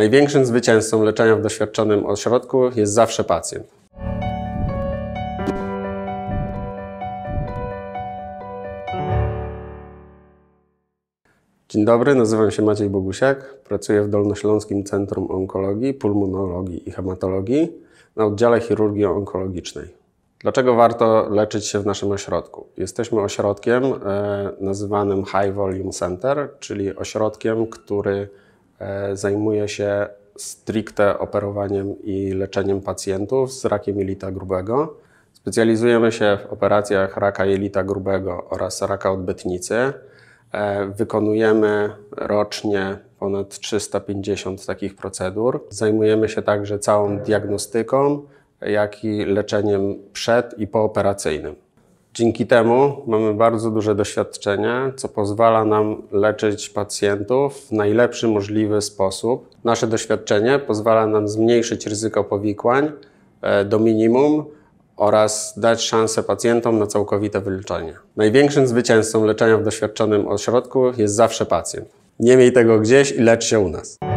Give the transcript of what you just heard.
Największym zwycięzcą leczenia w doświadczonym ośrodku jest zawsze pacjent. Dzień dobry, nazywam się Maciej Bogusiak, pracuję w Dolnośląskim Centrum Onkologii, Pulmonologii i Hematologii na oddziale chirurgii onkologicznej. Dlaczego warto leczyć się w naszym ośrodku? Jesteśmy ośrodkiem e, nazywanym High Volume Center, czyli ośrodkiem, który E, zajmuje się stricte operowaniem i leczeniem pacjentów z rakiem jelita grubego. Specjalizujemy się w operacjach raka jelita grubego oraz raka odbytnicy. E, wykonujemy rocznie ponad 350 takich procedur. Zajmujemy się także całą diagnostyką, jak i leczeniem przed i pooperacyjnym. Dzięki temu mamy bardzo duże doświadczenie, co pozwala nam leczyć pacjentów w najlepszy możliwy sposób. Nasze doświadczenie pozwala nam zmniejszyć ryzyko powikłań e, do minimum oraz dać szansę pacjentom na całkowite wyleczenie. Największym zwycięzcą leczenia w doświadczonym ośrodku jest zawsze pacjent. Nie miej tego gdzieś i lecz się u nas.